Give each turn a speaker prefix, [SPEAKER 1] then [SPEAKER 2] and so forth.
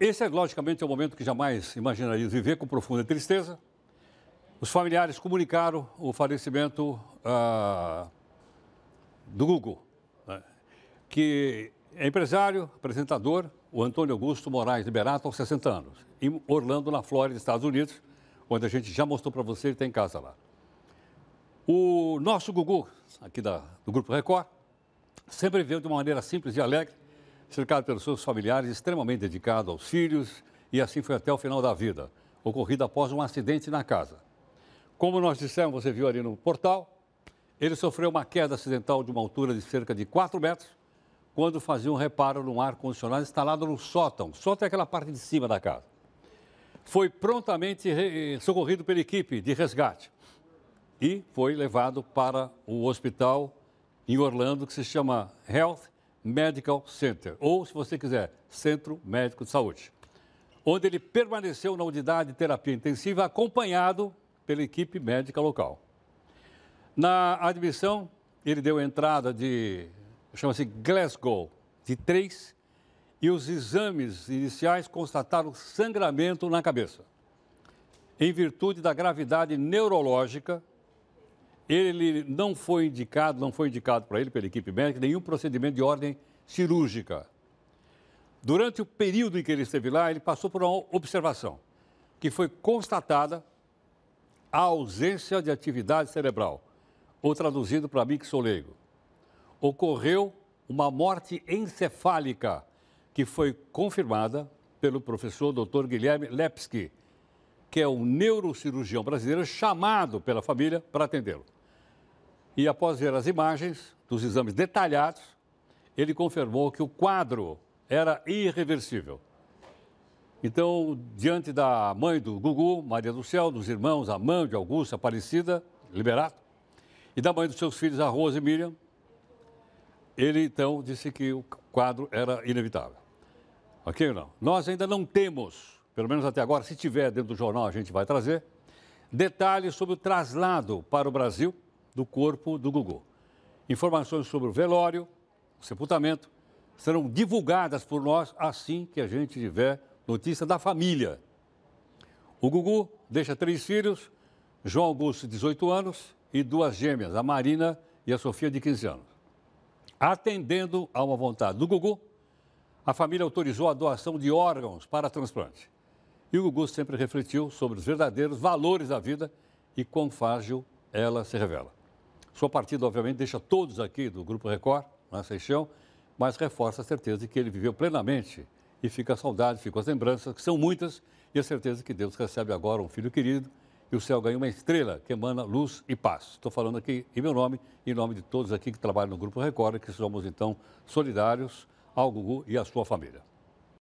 [SPEAKER 1] Esse é, logicamente, é o momento que jamais imaginaria viver com profunda tristeza. Os familiares comunicaram o falecimento ah, do Google, né? que é empresário, apresentador, o Antônio Augusto Moraes Liberato, aos 60 anos, em Orlando, na Flórida, Estados Unidos, onde a gente já mostrou para você, ele tem tá casa lá. O nosso Gugu, aqui da, do Grupo Record, sempre viveu de uma maneira simples e alegre, cercado pelos seus familiares, extremamente dedicado aos filhos, e assim foi até o final da vida, ocorrido após um acidente na casa. Como nós dissemos, você viu ali no portal, ele sofreu uma queda acidental de uma altura de cerca de 4 metros quando fazia um reparo num ar-condicionado instalado no sótão. Sótão é aquela parte de cima da casa. Foi prontamente eh, socorrido pela equipe de resgate e foi levado para o hospital em Orlando, que se chama Health Medical Center, ou, se você quiser, Centro Médico de Saúde, onde ele permaneceu na unidade de terapia intensiva acompanhado pela equipe médica local. Na admissão, ele deu entrada de, chama-se Glasgow, de 3, e os exames iniciais constataram sangramento na cabeça. Em virtude da gravidade neurológica ele não foi indicado, não foi indicado para ele, pela equipe médica, nenhum procedimento de ordem cirúrgica. Durante o período em que ele esteve lá, ele passou por uma observação, que foi constatada a ausência de atividade cerebral, ou traduzido para mim que sou leigo. Ocorreu uma morte encefálica, que foi confirmada pelo professor Dr. Guilherme Lepski, que é um neurocirurgião brasileiro chamado pela família para atendê-lo. E após ver as imagens dos exames detalhados, ele confirmou que o quadro era irreversível. Então, diante da mãe do Gugu, Maria do Céu, dos irmãos a mãe de Augusta, Aparecida, Liberato, e da mãe dos seus filhos, a Rosa e Miriam, ele então disse que o quadro era inevitável. Ok ou não? Nós ainda não temos, pelo menos até agora, se tiver dentro do jornal a gente vai trazer, detalhes sobre o traslado para o Brasil do corpo do Gugu. Informações sobre o velório, o sepultamento, serão divulgadas por nós assim que a gente tiver notícia da família. O Gugu deixa três filhos, João Augusto, 18 anos, e duas gêmeas, a Marina e a Sofia, de 15 anos. Atendendo a uma vontade do Gugu, a família autorizou a doação de órgãos para transplante. E o Gugu sempre refletiu sobre os verdadeiros valores da vida e quão frágil ela se revela. Sua partida, obviamente, deixa todos aqui do Grupo Record, na né, Seixão, mas reforça a certeza de que ele viveu plenamente e fica a saudade, fica as lembranças, que são muitas, e a certeza que Deus recebe agora um filho querido e o céu ganha uma estrela que emana luz e paz. Estou falando aqui em meu nome e em nome de todos aqui que trabalham no Grupo Record, que somos então solidários ao Gugu e à sua família.